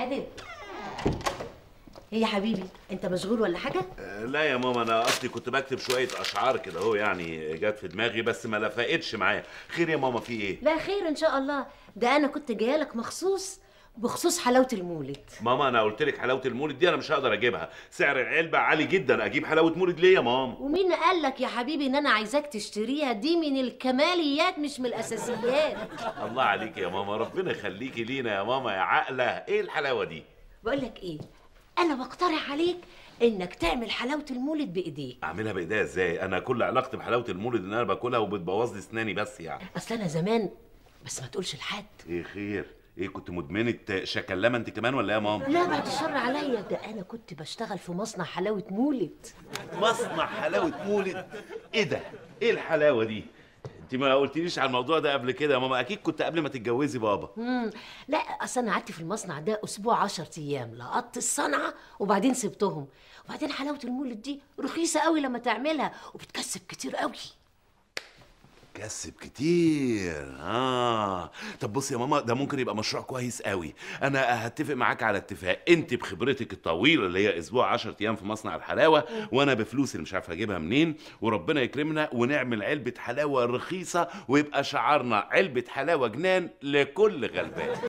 عادل ايه يا حبيبي انت مشغول ولا حاجه آه، لا يا ماما انا اصلي كنت بكتب شويه اشعار كده اهو يعني جت في دماغي بس ما لفقتش معايا خير يا ماما في ايه لا خير ان شاء الله ده انا كنت جايه لك مخصوص بخصوص حلاوه المولد ماما انا قلت لك حلاوه المولد دي انا مش هقدر اجيبها سعر العلبه عالي جدا اجيب حلاوه مولد ليه يا ماما ومين قال لك يا حبيبي ان انا عايزاك تشتريها دي من الكماليات مش من الاساسيات الله عليك يا ماما ربنا يخليكي لينا يا ماما يا عقله ايه الحلاوه دي بقول لك ايه انا بقترح عليك انك تعمل حلاوه المولد بايديك اعملها بايديا ازاي انا كل علاقتي بحلاوه المولد ان انا باكلها وبتبوظ لي اسناني بس يعني اصل انا زمان بس ما تقولش لحد ايه خير ايه كنت مدمنه شكلمه انت كمان ولا ايه يا ماما؟ لا بعد الشر عليا ده انا كنت بشتغل في مصنع حلاوه مولد مصنع حلاوه مولد؟ ايه ده؟ ايه الحلاوه دي؟ انت ما قلتليش على الموضوع ده قبل كده يا ماما اكيد كنت قبل ما تتجوزي بابا امم لا اصل انا قعدت في المصنع ده اسبوع 10 ايام لقطت الصنعه وبعدين سبتهم وبعدين حلاوه المولد دي رخيصه قوي لما تعملها وبتكسب كتير قوي هتكسب كتير اه طب بص يا ماما ده ممكن يبقى مشروع كويس قوي انا هتفق معاك على اتفاق انت بخبرتك الطويله اللي هي اسبوع 10 ايام في مصنع الحلاوه وانا بفلوس اللي مش عارف اجيبها منين وربنا يكرمنا ونعمل علبه حلاوه رخيصه ويبقى شعارنا علبه حلاوه جنان لكل غلبان